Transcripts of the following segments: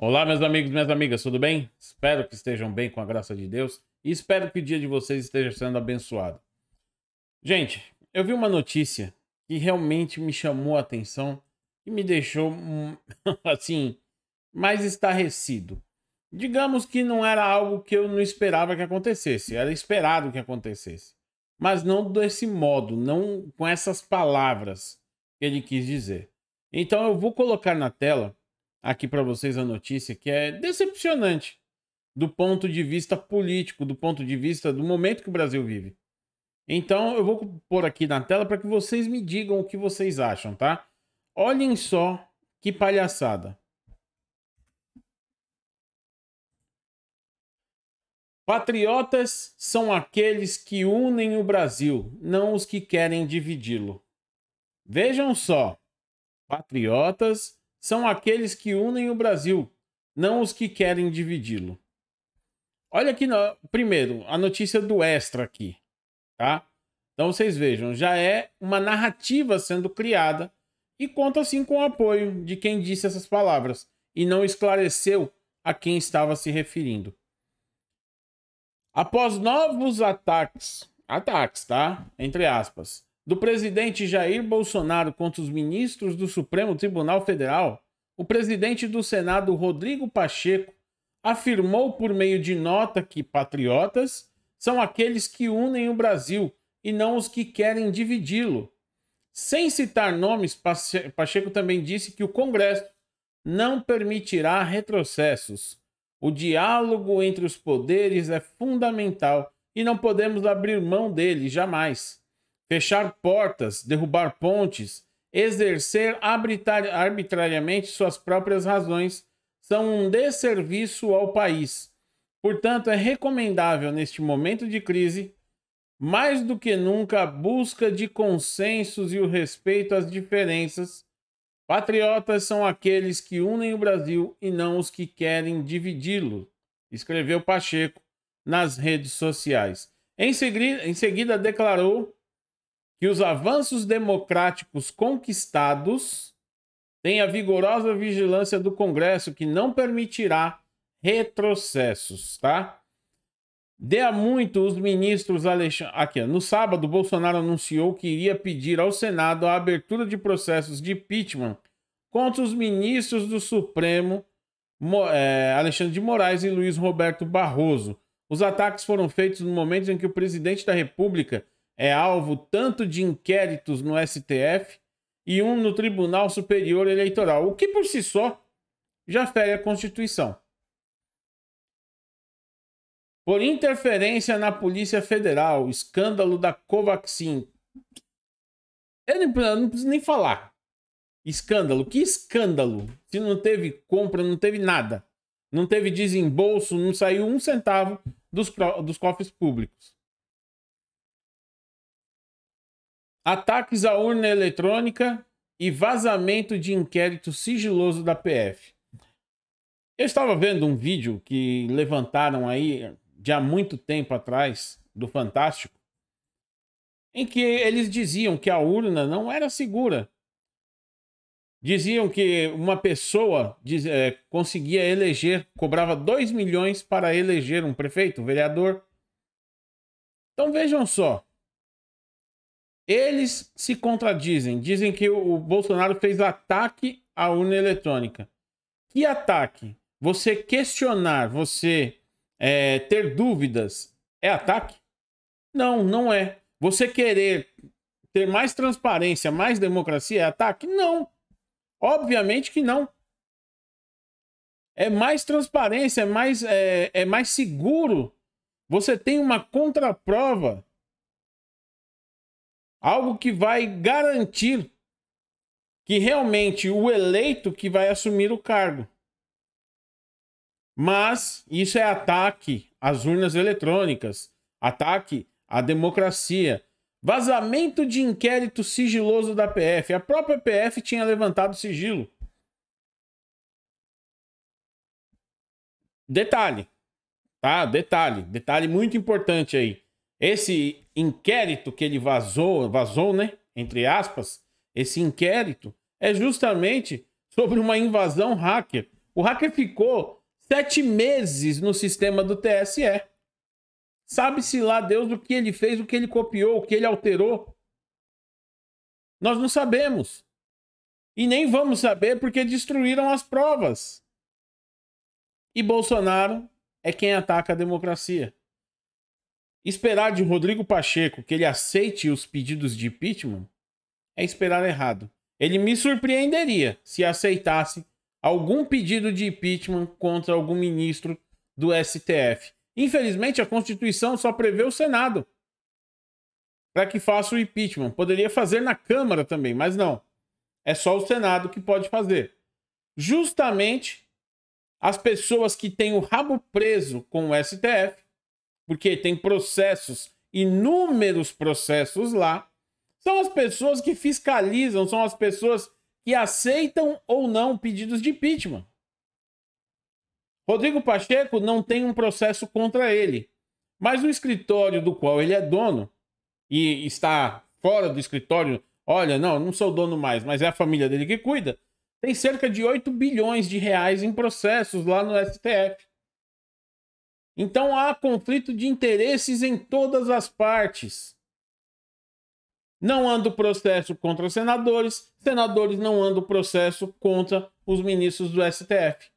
Olá, meus amigos, minhas amigas, tudo bem? Espero que estejam bem com a graça de Deus e espero que o dia de vocês esteja sendo abençoado. Gente, eu vi uma notícia que realmente me chamou a atenção e me deixou hum, assim mais estarrecido. Digamos que não era algo que eu não esperava que acontecesse, era esperado que acontecesse, mas não desse modo, não com essas palavras que ele quis dizer. Então eu vou colocar na tela aqui para vocês a notícia que é decepcionante do ponto de vista político, do ponto de vista do momento que o Brasil vive. Então eu vou pôr aqui na tela para que vocês me digam o que vocês acham, tá? Olhem só que palhaçada. Patriotas são aqueles que unem o Brasil, não os que querem dividi-lo. Vejam só. Patriotas são aqueles que unem o Brasil, não os que querem dividi-lo. Olha aqui, no... primeiro, a notícia do Extra aqui, tá? Então vocês vejam, já é uma narrativa sendo criada e conta assim com o apoio de quem disse essas palavras e não esclareceu a quem estava se referindo. Após novos ataques, ataques, tá? Entre aspas, do presidente Jair Bolsonaro contra os ministros do Supremo Tribunal Federal, o presidente do Senado Rodrigo Pacheco afirmou por meio de nota que patriotas são aqueles que unem o Brasil e não os que querem dividi-lo. Sem citar nomes, Pacheco também disse que o Congresso não permitirá retrocessos. O diálogo entre os poderes é fundamental e não podemos abrir mão dele jamais fechar portas, derrubar pontes, exercer arbitrariamente suas próprias razões são um desserviço ao país. Portanto, é recomendável neste momento de crise, mais do que nunca, a busca de consensos e o respeito às diferenças. Patriotas são aqueles que unem o Brasil e não os que querem dividi-lo, escreveu Pacheco nas redes sociais. Em seguida, em seguida declarou que os avanços democráticos conquistados têm a vigorosa vigilância do Congresso, que não permitirá retrocessos, tá? Dê a muito os ministros Alexandre. Aqui, no sábado, Bolsonaro anunciou que iria pedir ao Senado a abertura de processos de impeachment contra os ministros do Supremo, é, Alexandre de Moraes e Luiz Roberto Barroso. Os ataques foram feitos no momento em que o presidente da República é alvo tanto de inquéritos no STF e um no Tribunal Superior Eleitoral, o que por si só já fere a Constituição. Por interferência na Polícia Federal, escândalo da Covaxin. Eu não, preciso nem falar. Escândalo, que escândalo! Se não teve compra, não teve nada. Não teve desembolso, não saiu um centavo dos, dos cofres públicos. ataques à urna eletrônica e vazamento de inquérito sigiloso da PF. Eu estava vendo um vídeo que levantaram aí de há muito tempo atrás do Fantástico, em que eles diziam que a urna não era segura. Diziam que uma pessoa diz, é, conseguia eleger, cobrava 2 milhões para eleger um prefeito, um vereador. Então vejam só, eles se contradizem. Dizem que o Bolsonaro fez ataque à urna eletrônica. Que ataque? Você questionar, você é, ter dúvidas, é ataque? Não, não é. Você querer ter mais transparência, mais democracia, é ataque? Não. Obviamente que não. É mais transparência, é mais, é, é mais seguro. Você tem uma contraprova Algo que vai garantir que realmente o eleito que vai assumir o cargo. Mas isso é ataque às urnas eletrônicas, ataque à democracia, vazamento de inquérito sigiloso da PF. A própria PF tinha levantado sigilo. Detalhe, tá? Detalhe, detalhe muito importante aí. Esse inquérito que ele vazou, vazou, né? Entre aspas, esse inquérito é justamente sobre uma invasão hacker. O hacker ficou sete meses no sistema do TSE. Sabe-se lá, Deus, o que ele fez, o que ele copiou, o que ele alterou. Nós não sabemos. E nem vamos saber porque destruíram as provas. E Bolsonaro é quem ataca a democracia. Esperar de Rodrigo Pacheco que ele aceite os pedidos de impeachment é esperar errado. Ele me surpreenderia se aceitasse algum pedido de impeachment contra algum ministro do STF. Infelizmente, a Constituição só prevê o Senado para que faça o impeachment. Poderia fazer na Câmara também, mas não. É só o Senado que pode fazer. Justamente as pessoas que têm o rabo preso com o STF porque tem processos, inúmeros processos lá, são as pessoas que fiscalizam, são as pessoas que aceitam ou não pedidos de impeachment. Rodrigo Pacheco não tem um processo contra ele, mas o escritório do qual ele é dono e está fora do escritório, olha, não, não sou dono mais, mas é a família dele que cuida, tem cerca de 8 bilhões de reais em processos lá no STF. Então há conflito de interesses em todas as partes. Não anda o processo contra os senadores, senadores não andam o processo contra os ministros do STF.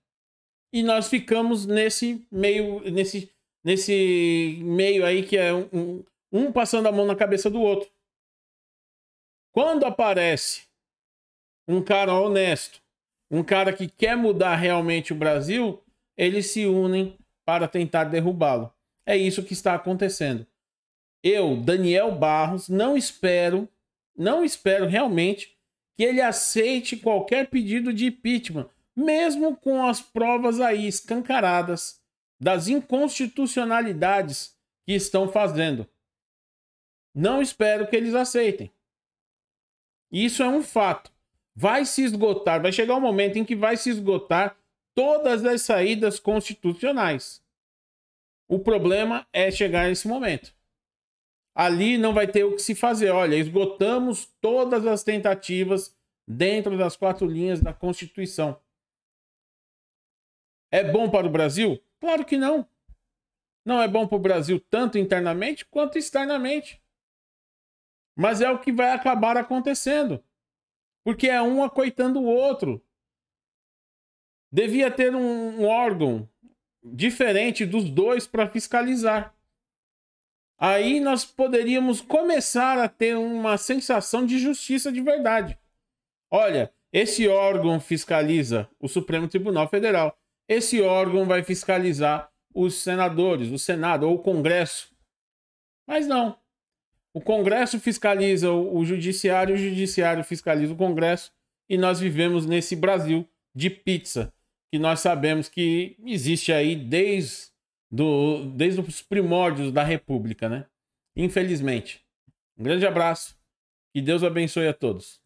E nós ficamos nesse meio, nesse, nesse meio aí que é um, um passando a mão na cabeça do outro. Quando aparece um cara honesto, um cara que quer mudar realmente o Brasil, eles se unem para tentar derrubá-lo. É isso que está acontecendo. Eu, Daniel Barros, não espero, não espero realmente que ele aceite qualquer pedido de impeachment, mesmo com as provas aí escancaradas das inconstitucionalidades que estão fazendo. Não espero que eles aceitem. Isso é um fato. Vai se esgotar, vai chegar um momento em que vai se esgotar todas as saídas constitucionais. O problema é chegar nesse momento. Ali não vai ter o que se fazer. Olha, esgotamos todas as tentativas dentro das quatro linhas da Constituição. É bom para o Brasil? Claro que não. Não é bom para o Brasil tanto internamente quanto externamente. Mas é o que vai acabar acontecendo. Porque é um acoitando o outro. Devia ter um órgão diferente dos dois para fiscalizar. Aí nós poderíamos começar a ter uma sensação de justiça de verdade. Olha, esse órgão fiscaliza o Supremo Tribunal Federal. Esse órgão vai fiscalizar os senadores, o Senado ou o Congresso. Mas não. O Congresso fiscaliza o, Judiciário, o Judiciário fiscaliza o Congresso e nós vivemos nesse Brasil de pizza que nós sabemos que existe aí desde, do, desde os primórdios da República, né? Infelizmente. Um grande abraço, que Deus abençoe a todos.